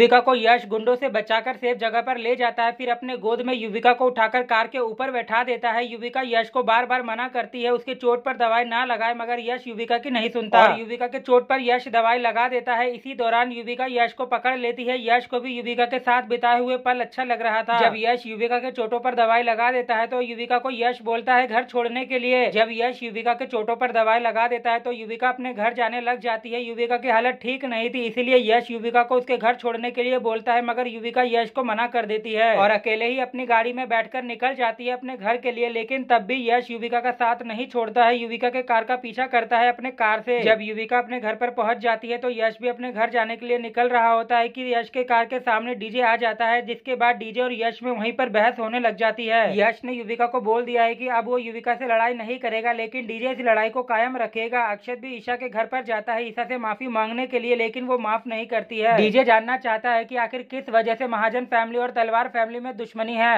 युविका को यश गुंडों से बचाकर सेफ जगह पर ले जाता है फिर अपने गोद में युविका को उठाकर कार के ऊपर बैठा देता है युविका यश को बार बार मना करती है उसके चोट पर दवाई ना लगाए मगर यश युविका की नहीं सुनता और युविका के चोट पर यश दवाई लगा देता है इसी दौरान युविका यश को पकड़ लेती है यश को भी युविका के साथ बिताए हुए पल अच्छा लग रहा था जब यश युविका के चोटों पर दवाई लगा देता है तो युविका को यश बोलता है घर छोड़ने के लिए जब यश युविका के चोटों पर दवाई लगा देता है तो युविका अपने घर जाने लग जाती है युविका की हालत ठीक नहीं थी इसीलिए यश युविका को उसके घर छोड़ने करने के लिए बोलता है मगर युविका यश को मना कर देती है और अकेले ही अपनी गाड़ी में बैठकर निकल जाती है अपने घर के लिए लेकिन तब भी यश युविका का साथ नहीं छोड़ता है युविका के कार का पीछा करता है अपने कार से जब युविका अपने घर पर पहुंच जाती है तो यश भी अपने घर जाने के लिए निकल रहा होता है की यश के कार के सामने डीजे आ जाता है जिसके बाद डीजे और यश में वही पर बहस होने लग जाती है यश ने युविका को बोल दिया है की अब वो युविका से लड़ाई नहीं करेगा लेकिन डीजे इस लड़ाई को कायम रखेगा अक्षत भी ईशा के घर पर जाता है ईशा से माफी मांगने के लिए लेकिन वो माफ नहीं करती है डीजे जानना चाहता कहता है कि आखिर किस वजह से महाजन फैमिली और तलवार फैमिली में दुश्मनी है